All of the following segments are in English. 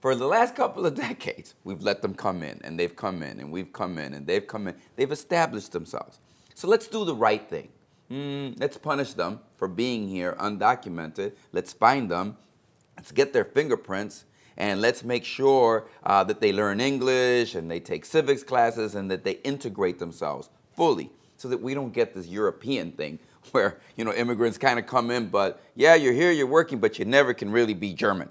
For the last couple of decades, we've let them come in, and they've come in, and we've come in, and they've come in. They've established themselves. So let's do the right thing. Mm, let's punish them for being here undocumented. Let's find them. Let's get their fingerprints and let's make sure uh, that they learn English and they take civics classes and that they integrate themselves fully so that we don't get this European thing where, you know, immigrants kind of come in, but yeah, you're here, you're working, but you never can really be German.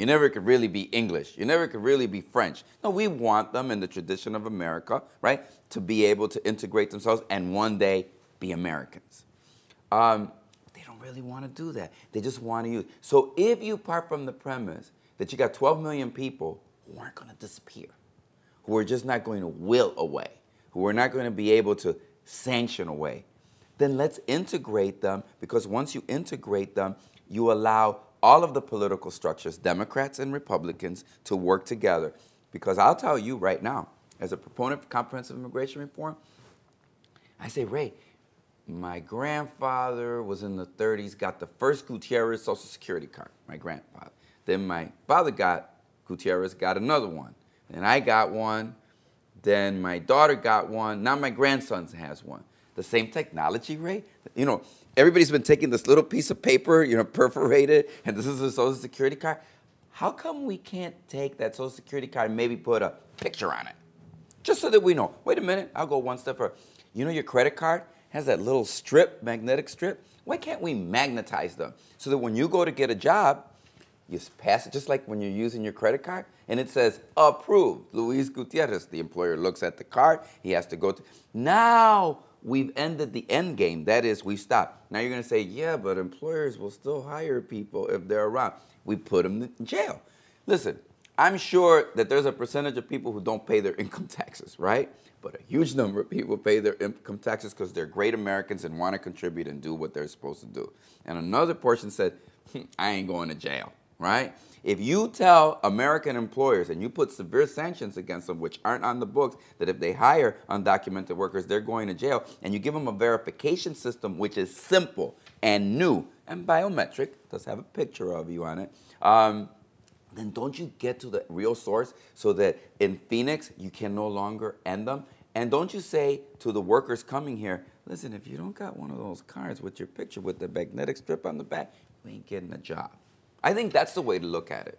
You never could really be English. You never could really be French. No, we want them in the tradition of America, right, to be able to integrate themselves and one day be Americans. Um, they don't really want to do that. They just want to use. So if you part from the premise that you got 12 million people who aren't going to disappear, who are just not going to will away, who are not going to be able to sanction away, then let's integrate them because once you integrate them, you allow all of the political structures, Democrats and Republicans, to work together. Because I'll tell you right now, as a proponent of comprehensive immigration reform, I say, Ray, my grandfather was in the 30s, got the first Gutierrez Social Security card, my grandfather. Then my father got Gutierrez, got another one. Then I got one. Then my daughter got one. Now my grandson has one the same technology, Ray? You know, everybody's been taking this little piece of paper, you know, perforated, and this is a social security card. How come we can't take that social security card and maybe put a picture on it? Just so that we know. Wait a minute, I'll go one step further. You know your credit card has that little strip, magnetic strip? Why can't we magnetize them so that when you go to get a job, you pass it just like when you're using your credit card and it says approved. Luis Gutierrez, the employer looks at the card, he has to go to. Now we've ended the end game. That is, we stop. Now you're going to say, yeah, but employers will still hire people if they're around. We put them in jail. Listen, I'm sure that there's a percentage of people who don't pay their income taxes, right? But a huge number of people pay their income taxes because they're great Americans and want to contribute and do what they're supposed to do. And another portion said, hmm, I ain't going to jail right? If you tell American employers and you put severe sanctions against them, which aren't on the books, that if they hire undocumented workers, they're going to jail, and you give them a verification system which is simple and new and biometric, does have a picture of you on it. Um, then don't you get to the real source so that in Phoenix you can no longer end them? And don't you say to the workers coming here, listen, if you don't got one of those cards with your picture with the magnetic strip on the back, you ain't getting a job. I think that's the way to look at it.